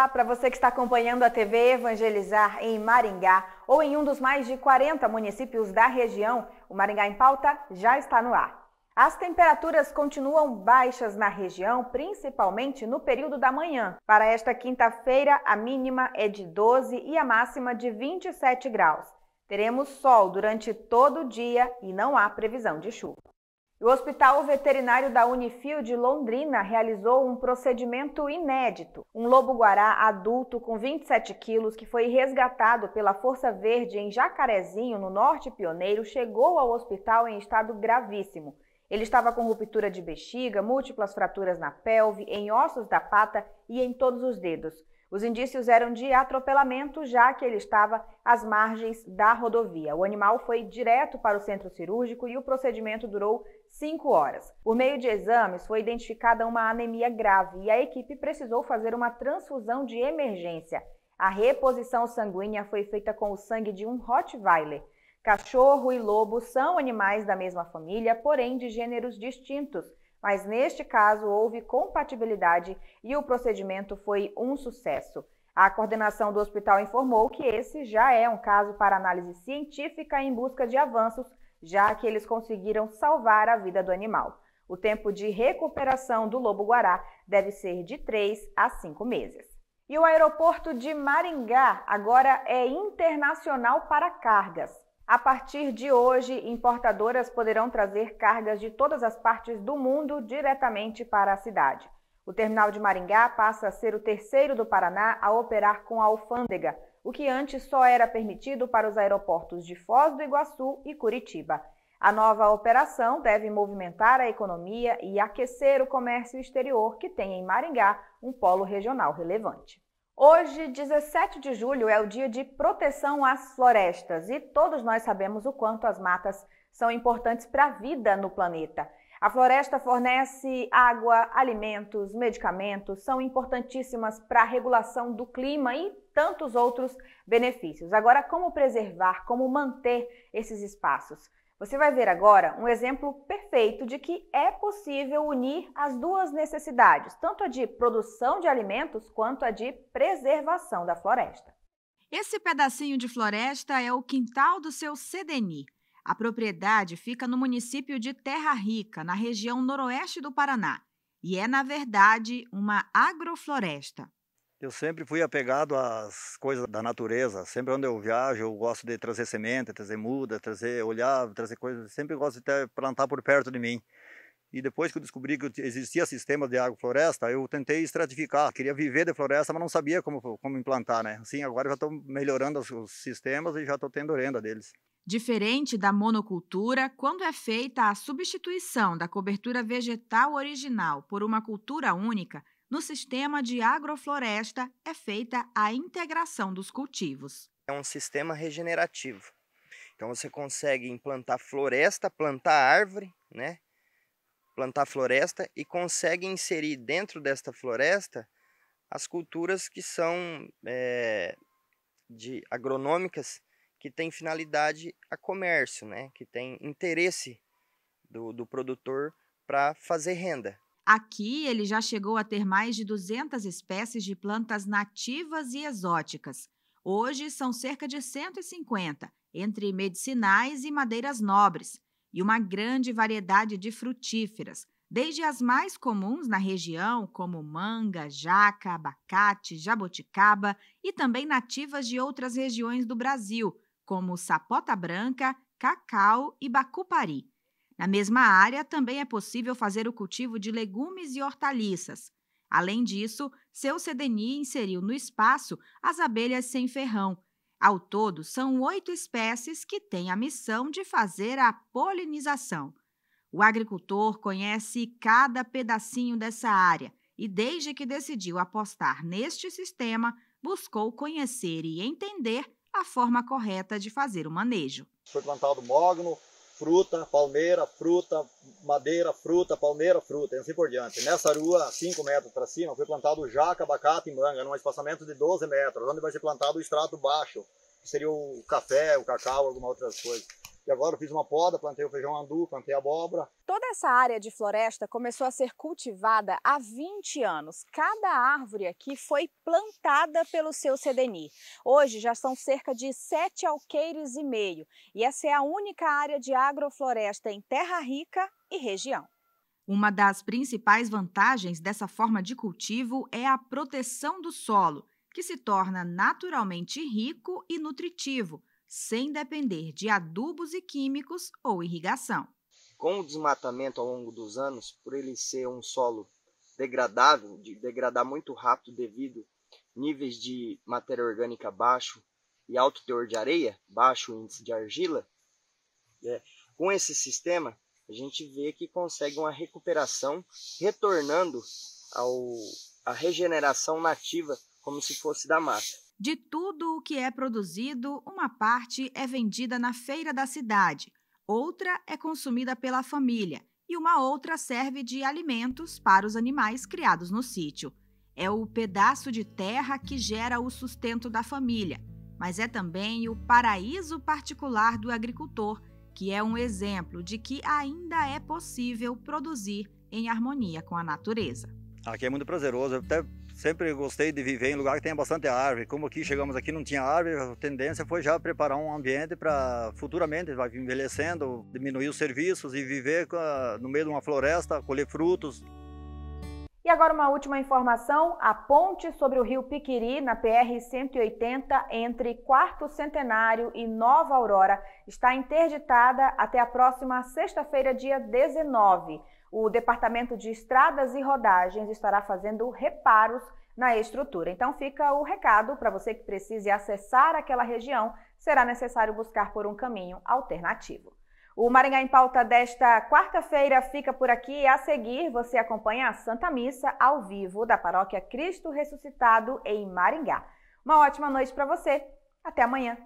Olá para você que está acompanhando a TV Evangelizar em Maringá ou em um dos mais de 40 municípios da região. O Maringá em Pauta já está no ar. As temperaturas continuam baixas na região, principalmente no período da manhã. Para esta quinta-feira, a mínima é de 12 e a máxima de 27 graus. Teremos sol durante todo o dia e não há previsão de chuva. O Hospital Veterinário da Unifil de Londrina realizou um procedimento inédito. Um lobo-guará adulto com 27 quilos, que foi resgatado pela Força Verde em Jacarezinho, no Norte Pioneiro, chegou ao hospital em estado gravíssimo. Ele estava com ruptura de bexiga, múltiplas fraturas na pelve, em ossos da pata e em todos os dedos. Os indícios eram de atropelamento, já que ele estava às margens da rodovia. O animal foi direto para o centro cirúrgico e o procedimento durou cinco horas. Por meio de exames, foi identificada uma anemia grave e a equipe precisou fazer uma transfusão de emergência. A reposição sanguínea foi feita com o sangue de um Rottweiler. Cachorro e lobo são animais da mesma família, porém de gêneros distintos mas neste caso houve compatibilidade e o procedimento foi um sucesso. A coordenação do hospital informou que esse já é um caso para análise científica em busca de avanços, já que eles conseguiram salvar a vida do animal. O tempo de recuperação do lobo-guará deve ser de 3 a 5 meses. E o aeroporto de Maringá agora é internacional para cargas. A partir de hoje, importadoras poderão trazer cargas de todas as partes do mundo diretamente para a cidade. O terminal de Maringá passa a ser o terceiro do Paraná a operar com a alfândega, o que antes só era permitido para os aeroportos de Foz do Iguaçu e Curitiba. A nova operação deve movimentar a economia e aquecer o comércio exterior que tem em Maringá um polo regional relevante. Hoje, 17 de julho, é o dia de proteção às florestas e todos nós sabemos o quanto as matas são importantes para a vida no planeta. A floresta fornece água, alimentos, medicamentos, são importantíssimas para a regulação do clima e tantos outros benefícios. Agora, como preservar, como manter esses espaços? Você vai ver agora um exemplo perfeito de que é possível unir as duas necessidades, tanto a de produção de alimentos quanto a de preservação da floresta. Esse pedacinho de floresta é o quintal do seu CDNI. A propriedade fica no município de Terra Rica, na região noroeste do Paraná, e é, na verdade, uma agrofloresta. Eu sempre fui apegado às coisas da natureza. Sempre onde eu viajo, eu gosto de trazer semente, trazer muda, trazer olhar, trazer coisas. Sempre gosto de até plantar por perto de mim. E depois que eu descobri que existia sistema de agrofloresta, eu tentei estratificar. Queria viver de floresta, mas não sabia como, como implantar, né? Assim, agora já estou melhorando os sistemas e já estou tendo renda deles. Diferente da monocultura, quando é feita a substituição da cobertura vegetal original por uma cultura única, no sistema de agrofloresta é feita a integração dos cultivos. É um sistema regenerativo. Então você consegue implantar floresta, plantar árvore, né? Plantar floresta e consegue inserir dentro desta floresta as culturas que são é, de agronômicas que têm finalidade a comércio, né? Que tem interesse do, do produtor para fazer renda. Aqui ele já chegou a ter mais de 200 espécies de plantas nativas e exóticas. Hoje são cerca de 150, entre medicinais e madeiras nobres, e uma grande variedade de frutíferas, desde as mais comuns na região, como manga, jaca, abacate, jaboticaba, e também nativas de outras regiões do Brasil, como sapota branca, cacau e bacupari. Na mesma área, também é possível fazer o cultivo de legumes e hortaliças. Além disso, seu CDNI inseriu no espaço as abelhas sem ferrão. Ao todo, são oito espécies que têm a missão de fazer a polinização. O agricultor conhece cada pedacinho dessa área e, desde que decidiu apostar neste sistema, buscou conhecer e entender a forma correta de fazer o manejo. Foi plantado mogno, fruta, palmeira, fruta, madeira, fruta, palmeira, fruta, e assim por diante. Nessa rua, 5 metros para cima, foi plantado jaca, abacate e manga, num espaçamento de 12 metros, onde vai ser plantado o extrato baixo, que seria o café, o cacau, alguma outras coisas. E agora eu fiz uma poda, plantei o feijão andu, plantei abóbora. Toda essa área de floresta começou a ser cultivada há 20 anos. Cada árvore aqui foi plantada pelo seu CDNI. Hoje já são cerca de 7 alqueires e meio. E essa é a única área de agrofloresta em Terra Rica e região. Uma das principais vantagens dessa forma de cultivo é a proteção do solo, que se torna naturalmente rico e nutritivo, sem depender de adubos e químicos ou irrigação. Com o desmatamento ao longo dos anos, por ele ser um solo degradável, de degradar muito rápido devido níveis de matéria orgânica baixo e alto teor de areia, baixo índice de argila, é, com esse sistema a gente vê que consegue uma recuperação retornando ao, à regeneração nativa como se fosse da mata. De tudo o que é produzido, uma parte é vendida na feira da cidade, outra é consumida pela família e uma outra serve de alimentos para os animais criados no sítio. É o pedaço de terra que gera o sustento da família, mas é também o paraíso particular do agricultor, que é um exemplo de que ainda é possível produzir em harmonia com a natureza. Aqui é muito prazeroso, até sempre gostei de viver em lugar que tenha bastante árvore. Como aqui chegamos aqui não tinha árvore, a tendência foi já preparar um ambiente para futuramente vai envelhecendo, diminuir os serviços e viver no meio de uma floresta, colher frutos. E agora uma última informação, a ponte sobre o rio Piquiri, na PR-180, entre Quarto Centenário e Nova Aurora, está interditada até a próxima sexta-feira, dia 19 o Departamento de Estradas e Rodagens estará fazendo reparos na estrutura. Então fica o recado para você que precise acessar aquela região, será necessário buscar por um caminho alternativo. O Maringá em Pauta desta quarta-feira fica por aqui. A seguir, você acompanha a Santa Missa ao vivo da Paróquia Cristo Ressuscitado em Maringá. Uma ótima noite para você. Até amanhã.